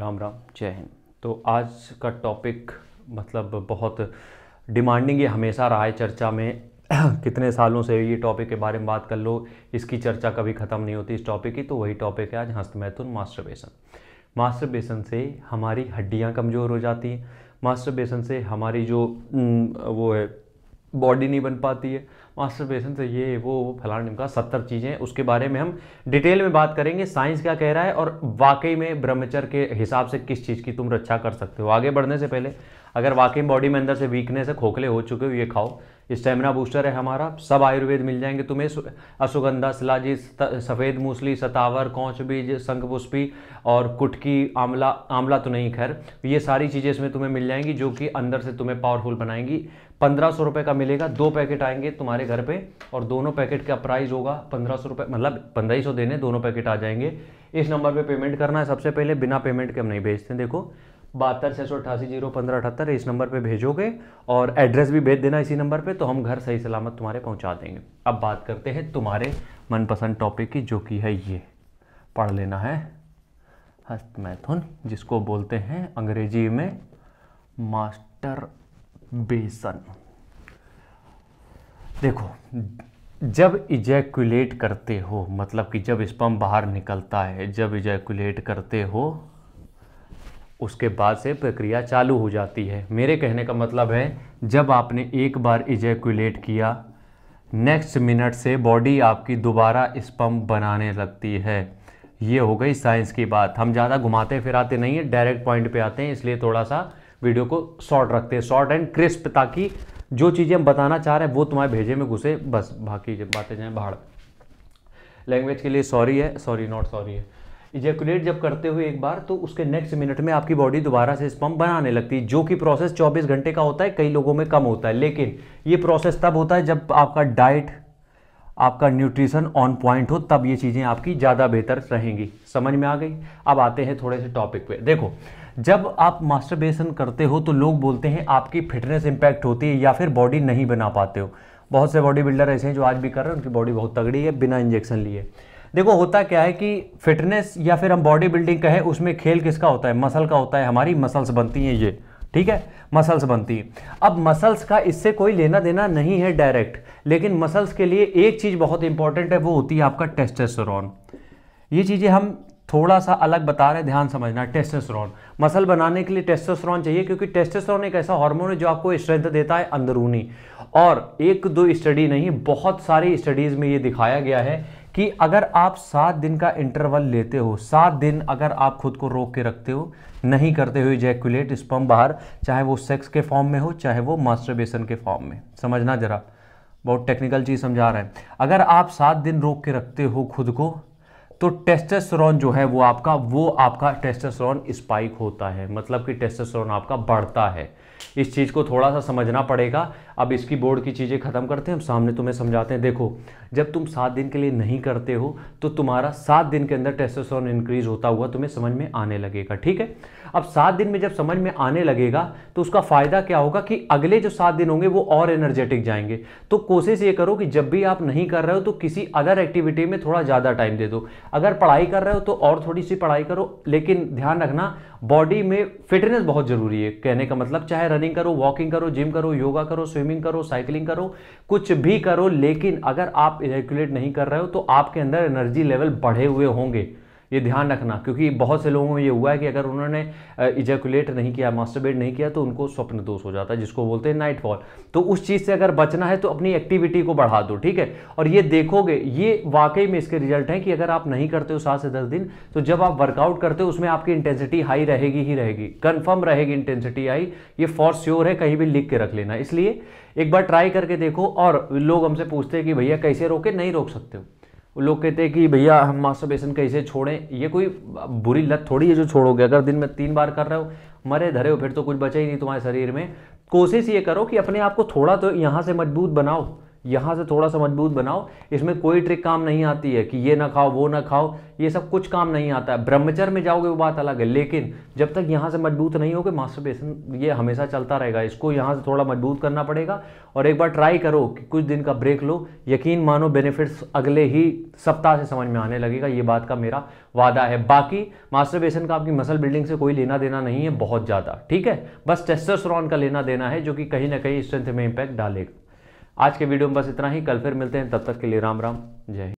राम राम जय हिंद तो आज का टॉपिक मतलब बहुत डिमांडिंग ये हमेशा रहा है चर्चा में कितने सालों से ये टॉपिक के बारे में बात कर लो इसकी चर्चा कभी ख़त्म नहीं होती इस टॉपिक की तो वही टॉपिक है आज हस्त मास्टर बेसन मास्टर बेसन से हमारी हड्डियाँ कमज़ोर हो जाती हैं मास्टर बेसन से हमारी जो वो है बॉडी नहीं बन पाती है मास्टर बेसन से ये वो फलाना निमका सत्तर चीज़ें उसके बारे में हम डिटेल में बात करेंगे साइंस क्या कह रहा है और वाकई में ब्रह्मचर्य के हिसाब से किस चीज़ की तुम रक्षा कर सकते हो आगे बढ़ने से पहले अगर वाकई बॉडी में अंदर से वीकनेस है खोखले हो चुके हो ये खाओ स्टेमिना बूस्टर है हमारा सब आयुर्वेद मिल जाएंगे तुम्हें अश्वगंधा सिलाजी सफ़ेद मूसली सतावर कौच बीज पुष्पी और कुटकी आंवला आंवला तो नहीं खैर ये सारी चीज़ें इसमें तुम्हें मिल जाएंगी जो कि अंदर से तुम्हें पावरफुल बनाएंगी पंद्रह सौ रुपये का मिलेगा दो पैकेट आएंगे तुम्हारे घर पे और दोनों पैकेट का प्राइस होगा पंद्रह सौ रुपये मतलब पंद्रह ही सौ देने दोनों पैकेट आ जाएंगे इस नंबर पे पेमेंट करना है सबसे पहले बिना पेमेंट के हम नहीं भेजते देखो बहत्तर छः सौ अठासी जीरो पंद्रह अठहत्तर इस नंबर पे भेजोगे और एड्रेस भी भेज देना इसी नंबर पे तो हम घर सही सलामत तुम्हारे पहुंचा देंगे अब बात करते हैं तुम्हारे मनपसंद टॉपिक की जो कि है ये पढ़ लेना है हस्त मैथुन जिसको बोलते हैं अंग्रेजी में मास्टर बेसन देखो जब इजैकुलेट करते हो मतलब कि जब स्पम बाहर निकलता है जब इजैकुलेट करते हो उसके बाद से प्रक्रिया चालू हो जाती है मेरे कहने का मतलब है जब आपने एक बार इजैकुलेट किया नेक्स्ट मिनट से बॉडी आपकी दोबारा स्पम्प बनाने लगती है ये हो गई साइंस की बात हम ज़्यादा घुमाते फिराते नहीं हैं डायरेक्ट पॉइंट पे आते हैं इसलिए थोड़ा सा वीडियो को शॉर्ट रखते हैं शॉर्ट एंड क्रिस्प ताकि जो चीज़ें हम बताना चाह रहे हैं वो तुम्हारे भेजे में घुसे बस बाकी बातें जाएँ बाहर लैंग्वेज के लिए सॉरी है सॉरी नॉट सॉरी है इजैकुलेट जब करते हुए एक बार तो उसके नेक्स्ट मिनट में आपकी बॉडी दोबारा से स्पम बनाने लगती है जो कि प्रोसेस 24 घंटे का होता है कई लोगों में कम होता है लेकिन ये प्रोसेस तब होता है जब आपका डाइट आपका न्यूट्रिशन ऑन पॉइंट हो तब ये चीज़ें आपकी ज़्यादा बेहतर रहेंगी समझ में आ गई अब आते हैं थोड़े से टॉपिक पे देखो जब आप मास्टरबेशन करते हो तो लोग बोलते हैं आपकी फिटनेस इंपैक्ट होती है या फिर बॉडी नहीं बना पाते हो बहुत से बॉडी बिल्डर ऐसे हैं जो आज भी कर रहे हैं उनकी बॉडी बहुत तगड़ी है बिना इंजेक्शन लिए देखो होता क्या है कि फिटनेस या फिर हम बॉडी बिल्डिंग कहें उसमें खेल किसका होता है मसल का होता है हमारी मसल्स बनती हैं ये ठीक है मसल्स बनती हैं अब मसल्स का इससे कोई लेना देना नहीं है डायरेक्ट लेकिन मसल्स के लिए एक चीज़ बहुत इंपॉर्टेंट है वो होती है आपका टेस्टेस्टोरॉन ये चीज़ें हम थोड़ा सा अलग बता रहे हैं ध्यान समझना टेस्टोस्टेरोन मसल बनाने के लिए टेस्टोस्टेरोन चाहिए क्योंकि टेस्टोस्टेरोन एक ऐसा हार्मोन है जो आपको स्ट्रेंथ देता है अंदरूनी और एक दो स्टडी नहीं बहुत सारी स्टडीज़ में ये दिखाया गया है कि अगर आप सात दिन का इंटरवल लेते हो सात दिन अगर आप खुद को रोक के रखते हो नहीं करते हुए जैकुलेट स्पम बाहर चाहे वो सेक्स के फॉर्म में हो चाहे वो मास्टरबेशन के फॉर्म में समझना ज़रा बहुत टेक्निकल चीज़ समझा रहे हैं अगर आप सात दिन रोक के रखते हो खुद को तो टेस्टोस्टेरोन जो है वो आपका वो आपका टेस्टोस्टेरोन स्पाइक होता है मतलब कि टेस्टोस्टेरोन आपका बढ़ता है इस चीज़ को थोड़ा सा समझना पड़ेगा अब इसकी बोर्ड की चीज़ें ख़त्म करते हैं हम सामने तुम्हें समझाते हैं देखो जब तुम सात दिन के लिए नहीं करते हो तो तुम्हारा सात दिन के अंदर टेस्टोस्टेरोन इंक्रीज होता हुआ तुम्हें समझ में आने लगेगा ठीक है अब सात दिन में जब समझ में आने लगेगा तो उसका फ़ायदा क्या होगा कि अगले जो सात दिन होंगे वो और एनर्जेटिक जाएंगे तो कोशिश ये करो कि जब भी आप नहीं कर रहे हो तो किसी अदर एक्टिविटी में थोड़ा ज़्यादा टाइम दे दो अगर पढ़ाई कर रहे हो तो और थोड़ी सी पढ़ाई करो लेकिन ध्यान रखना बॉडी में फिटनेस बहुत जरूरी है कहने का मतलब चाहे रनिंग करो वॉकिंग करो जिम करो योगा करो स्विमिंग करो साइकिलिंग करो कुछ भी करो लेकिन अगर आप रेगुलेट नहीं कर रहे हो तो आपके अंदर एनर्जी लेवल बढ़े हुए होंगे ये ध्यान रखना क्योंकि बहुत से लोगों में ये हुआ है कि अगर उन्होंने इजैकुलेट नहीं किया मास्टरबेट नहीं किया तो उनको स्वप्न दोष हो जाता है जिसको बोलते हैं नाइट फॉल तो उस चीज़ से अगर बचना है तो अपनी एक्टिविटी को बढ़ा दो ठीक है और ये देखोगे ये वाकई में इसके रिजल्ट हैं कि अगर आप नहीं करते हो सात से दस दिन तो जब आप वर्कआउट करते हो उसमें आपकी इंटेंसिटी हाई रहेगी ही रहेगी कन्फर्म रहेगी इंटेंसिटी हाई ये फॉर श्योर है कहीं भी लिख के रख लेना इसलिए एक बार ट्राई करके देखो और लोग हमसे पूछते हैं कि भैया कैसे रोके नहीं रोक सकते हो वो लोग कहते हैं कि भैया हम मास्टरबेशन कैसे छोड़ें ये कोई बुरी लत थोड़ी है जो छोड़ोगे अगर दिन में तीन बार कर रहे हो मरे धरे हो फिर तो कुछ बचा ही नहीं तुम्हारे शरीर में कोशिश ये करो कि अपने आप को थोड़ा तो यहाँ से मजबूत बनाओ यहाँ से थोड़ा सा मजबूत बनाओ इसमें कोई ट्रिक काम नहीं आती है कि ये ना खाओ वो ना खाओ ये सब कुछ काम नहीं आता है ब्रह्मचर्य में जाओगे वो बात अलग है लेकिन जब तक यहाँ से मजबूत नहीं होगे मास्टरबेशन ये हमेशा चलता रहेगा इसको यहाँ से थोड़ा मजबूत करना पड़ेगा और एक बार ट्राई करो कि कुछ दिन का ब्रेक लो यकीन मानो बेनिफिट्स अगले ही सप्ताह से समझ में आने लगेगा ये बात का मेरा वादा है बाकी मास्टरबेशन का आपकी मसल बिल्डिंग से कोई लेना देना नहीं है बहुत ज़्यादा ठीक है बस टेस्टर का लेना देना है जो कि कहीं ना कहीं स्ट्रेंथ में इम्पैक्ट डालेगा आज के वीडियो में बस इतना ही कल फिर मिलते हैं तब तक के लिए राम राम जय